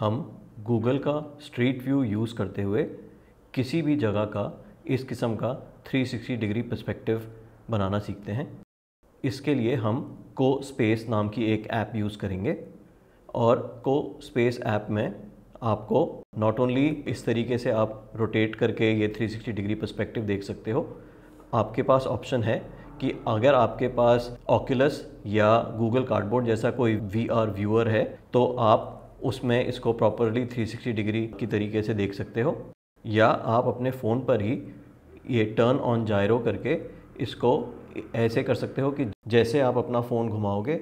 हम गूगल का street view use करते हुए किसी भी जगह का इस किस्म का 360 डिग्री पर्सपेक्टिव बनाना सीखते हैं इसके लिए हम को स्पेस नाम की एक ऐप यूज़ करेंगे और को स्पेस ऐप में आपको नॉट ओनली इस तरीके से आप रोटेट करके ये 360 डिग्री पर्सपेक्टिव देख सकते हो आपके पास ऑप्शन है कि अगर आपके पास ऑक्यूलस या गूगल कार्डबोर्ड जैसा कोई वी आर व्यूअर है तो आप उसमें इसको प्रॉपरली 360 डिग्री की तरीके से देख सकते हो या आप अपने फ़ोन पर ही ये टर्न ऑन जायरो करके इसको ऐसे कर सकते हो कि जैसे आप अपना फ़ोन घुमाओगे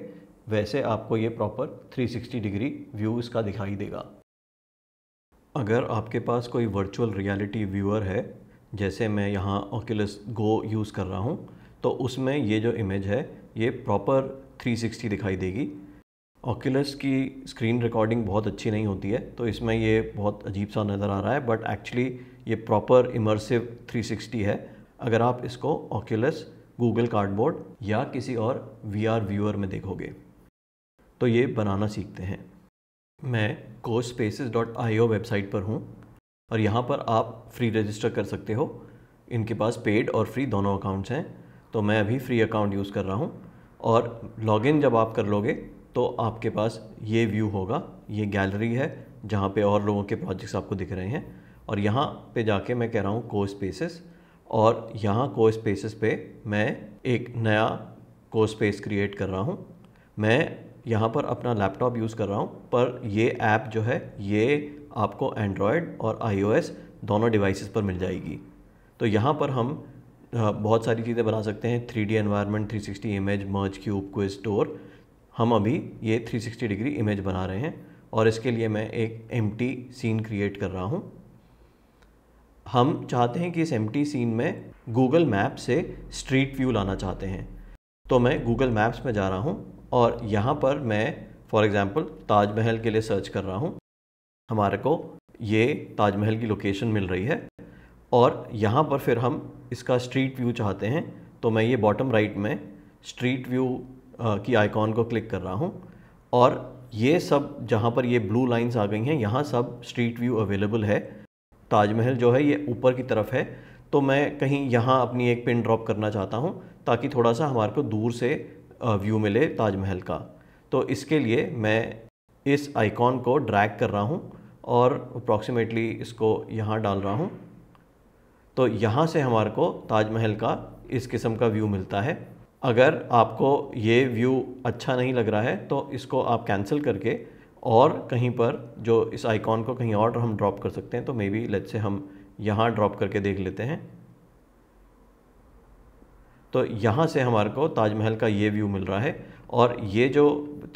वैसे आपको ये प्रॉपर 360 डिग्री व्यू इसका दिखाई देगा अगर आपके पास कोई वर्चुअल रियलिटी व्यूअर है जैसे मैं यहाँ ओकिलस गो यूज़ कर रहा हूँ तो उसमें ये जो इमेज है ये प्रॉपर 360 दिखाई देगी ऑक्यूलस की स्क्रीन रिकॉर्डिंग बहुत अच्छी नहीं होती है तो इसमें ये बहुत अजीब सा नज़र आ रहा है बट एक्चुअली ये प्रॉपर इमर्सिव 360 है अगर आप इसको ऑक्यूलस गूगल कार्डबोर्ड या किसी और वी आर व्यूअर में देखोगे तो ये बनाना सीखते हैं मैं CoSpaces dot I O website पर हूँ और यहाँ पर आप फ्री रजिस्टर कर सकते हो इनके पास पेड और फ्री दोनों अकाउंट्स हैं तो मैं अभी फ्री अकाउंट यूज़ कर रहा हूँ और लॉगिन जब आप कर लोगे तो आपके पास ये व्यू होगा ये गैलरी है जहाँ पे और लोगों के प्रोजेक्ट्स आपको दिख रहे हैं और यहाँ पे जाके मैं कह रहा हूँ को स्पेसिस और यहाँ को स्पेसिस पे मैं एक नया को स्पेस क्रिएट कर रहा हूँ मैं यहाँ पर अपना लैपटॉप यूज़ कर रहा हूँ पर ये ऐप जो है ये आपको एंड्रॉयड और आईओएस दोनों डिवाइसेस पर मिल जाएगी तो यहाँ पर हम हाँ, बहुत सारी चीज़ें बना सकते हैं three D environment three sixty image merge cube को स्टोर हम अभी ये थ्री सिक्सटी डिग्री इमेज बना रहे हैं और इसके लिए मैं एक एम सीन क्रिएट कर रहा हूँ हम चाहते हैं कि इस एम सीन में गूगल मैप से स्ट्रीट व्यू लाना चाहते हैं तो मैं गूगल मैप्स में जा रहा हूँ और यहाँ पर मैं फॉर एग्ज़ाम्पल ताजमहल के लिए सर्च कर रहा हूँ हमारे को ये ताजमहल की लोकेशन मिल रही है और यहाँ पर फिर हम इसका स्ट्रीट व्यू चाहते हैं तो मैं ये बॉटम राइट में स्ट्रीट व्यू की आइकॉन को क्लिक कर रहा हूँ और ये सब जहाँ पर ये ब्लू लाइंस आ गई हैं यहाँ सब स्ट्रीट व्यू अवेलेबल है ताजमहल जो है ये ऊपर की तरफ है तो मैं कहीं यहाँ अपनी एक पिन ड्रॉप करना चाहता हूँ ताकि थोड़ा सा हमारे को दूर से व्यू मिले ताजमहल का तो इसके लिए मैं इस आइकॉन को ड्रैग कर रहा हूँ और अप्रॉक्सीमेटली इसको यहाँ डाल रहा हूँ तो यहाँ से हमारे को ताजमहल का इस किस्म का व्यू मिलता है अगर आपको ये व्यू अच्छा नहीं लग रहा है तो इसको आप कैंसिल करके और कहीं पर जो इस आइकॉन को कहीं और हम ड्रॉप कर सकते हैं तो मे बी लेट से हम यहाँ ड्रॉप करके देख लेते हैं तो यहाँ से हमारे को ताजमहल का ये व्यू मिल रहा है और ये जो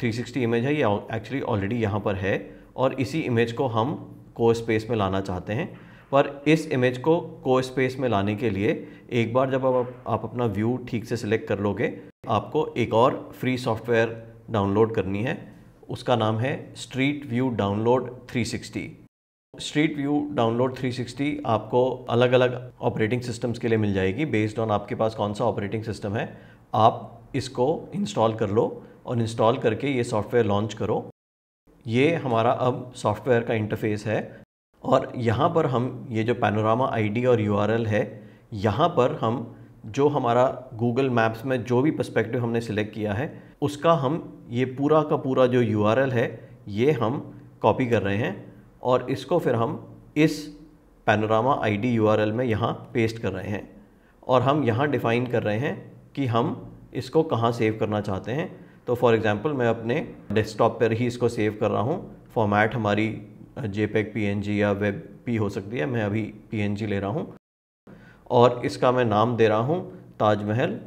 360 इमेज है ये एक्चुअली ऑलरेडी यहाँ पर है और इसी इमेज को हम को स्पेस में लाना चाहते हैं पर इस इमेज को को स्पेस में लाने के लिए एक बार जब आप, आप अपना व्यू ठीक से सिलेक्ट कर लोगे आपको एक और फ्री सॉफ्टवेयर डाउनलोड करनी है उसका नाम है street view download 360 street view download 360 आपको अलग अलग ऑपरेटिंग सिस्टम्स के लिए मिल जाएगी बेस्ड ऑन आपके पास कौन सा ऑपरेटिंग सिस्टम है आप इसको इंस्टॉल कर लो और इंस्टॉल करके ये सॉफ्टवेयर लॉन्च करो ये हमारा अब सॉफ्टवेयर का इंटरफेस है और यहाँ पर हम ये जो पैनोरामा आईडी और यूआरएल है यहाँ पर हम जो हमारा गूगल मैप्स में जो भी पर्सपेक्टिव हमने सिलेक्ट किया है उसका हम ये पूरा का पूरा जो यूआरएल है ये हम कॉपी कर रहे हैं और इसको फिर हम इस पैनोरामा आईडी यूआरएल में यहाँ पेस्ट कर रहे हैं और हम यहाँ डिफ़ाइन कर रहे हैं कि हम इसको कहाँ सेव करना चाहते हैं तो फॉर एग्ज़ाम्पल मैं अपने डेस्कटॉप पर ही इसको सेव कर रहा हूँ फॉर्मेट हमारी जे पैक या वेब पी हो सकती है मैं अभी पी ले रहा हूँ और इसका मैं नाम दे रहा हूँ ताजमहल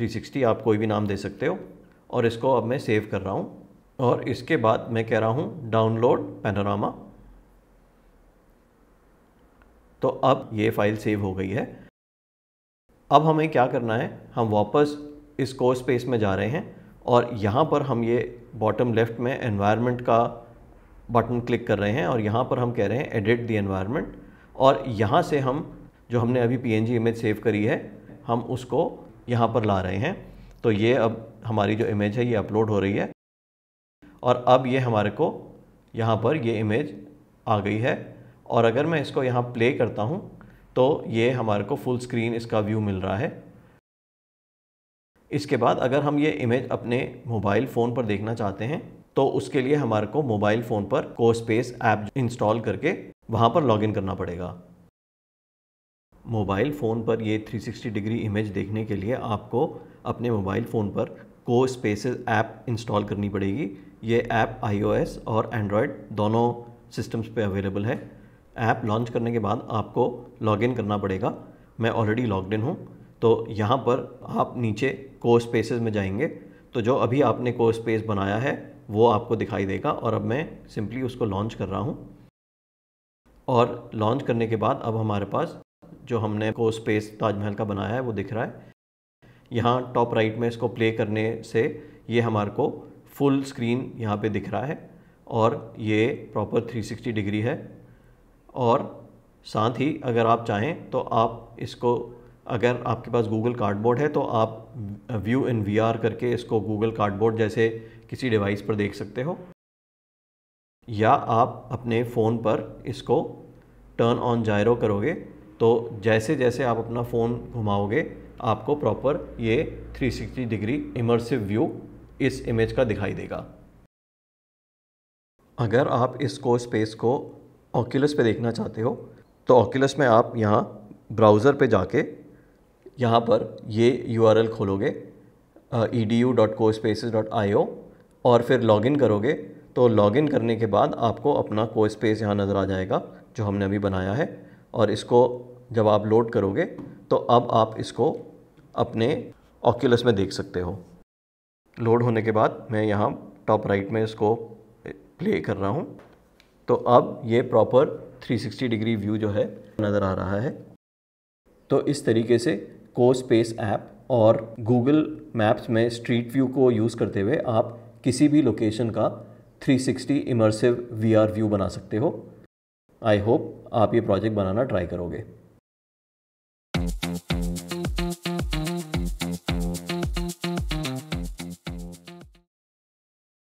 360 आप कोई भी नाम दे सकते हो और इसको अब मैं सेव कर रहा हूँ और इसके बाद मैं कह रहा हूँ डाउनलोड पैनोरामा तो अब ये फ़ाइल सेव हो गई है अब हमें क्या करना है हम वापस इस कोर्स स्पेस में जा रहे हैं और यहाँ पर हम ये बॉटम लेफ़्ट में एनवायरनमेंट का बटन क्लिक कर रहे हैं और यहाँ पर हम कह रहे हैं एडिट दी एनवायरनमेंट और यहाँ से हम जो हमने अभी पी इमेज सेव करी है हम उसको यहाँ पर ला रहे हैं तो ये अब हमारी जो इमेज है ये अपलोड हो रही है और अब ये हमारे को यहाँ पर ये इमेज आ गई है और अगर मैं इसको यहाँ प्ले करता हूँ तो ये हमारे को फुल स्क्रीन इसका व्यू मिल रहा है इसके बाद अगर हम ये इमेज अपने मोबाइल फ़ोन पर देखना चाहते हैं तो उसके लिए हमारे को मोबाइल फ़ोन पर को स्पेस ऐप इंस्टॉल करके वहाँ पर लॉगिन करना पड़ेगा मोबाइल फ़ोन पर ये 360 डिग्री इमेज देखने के लिए आपको अपने मोबाइल फ़ोन पर को स्पेसेस ऐप इंस्टॉल करनी पड़ेगी ये ऐप आईओएस और एंड्रॉयड दोनों सिस्टम्स पे अवेलेबल है ऐप लॉन्च करने के बाद आपको लॉगिन करना पड़ेगा मैं ऑलरेडी लॉगड इन हूँ तो यहाँ पर आप नीचे को स्पेसेस में जाएंगे तो जो अभी आपने को स्पेस बनाया है वो आपको दिखाई देगा और अब मैं सिंपली उसको लॉन्च कर रहा हूँ और लॉन्च करने के बाद अब हमारे पास जो हमने को स्पेस ताजमहल का बनाया है वो दिख रहा है यहाँ टॉप राइट में इसको प्ले करने से ये हमारे को फुल स्क्रीन यहाँ पे दिख रहा है और ये प्रॉपर 360 डिग्री है और साथ ही अगर आप चाहें तो आप इसको अगर आपके पास गूगल कार्डबोर्ड है तो आप व्यू इन वी करके इसको गूगल कार्डबोर्ड जैसे किसी डिवाइस पर देख सकते हो या आप अपने फ़ोन पर इसको टर्न ऑन जायरो करोगे तो जैसे जैसे आप अपना फ़ोन घुमाओगे आपको प्रॉपर ये 360 डिग्री इमर्सिव व्यू इस इमेज का दिखाई देगा अगर आप इसको स्पेस को ऑक्यूलस पे देखना चाहते हो तो ऑक्यूलस में आप यहाँ ब्राउज़र पे जाके यहाँ पर ये यू खोलोगे E D U dot cospaces dot I O और फिर लॉगिन करोगे तो लॉगिन करने के बाद आपको अपना को स्पेस यहाँ नज़र आ जाएगा जो हमने अभी बनाया है और इसको जब आप लोड करोगे तो अब आप इसको अपने ऑक्यूलस में देख सकते हो लोड होने के बाद मैं यहाँ टॉप राइट में इसको प्ले कर रहा हूँ तो अब ये प्रॉपर 360 डिग्री व्यू जो है नज़र आ रहा है तो इस तरीके से को स्पेस ऐप और गूगल मैप्स में स्ट्रीट व्यू को यूज़ करते हुए आप किसी भी लोकेशन का 360 इमर्सिव वी व्यू बना सकते हो आई होप आप ये प्रोजेक्ट बनाना ट्राई करोगे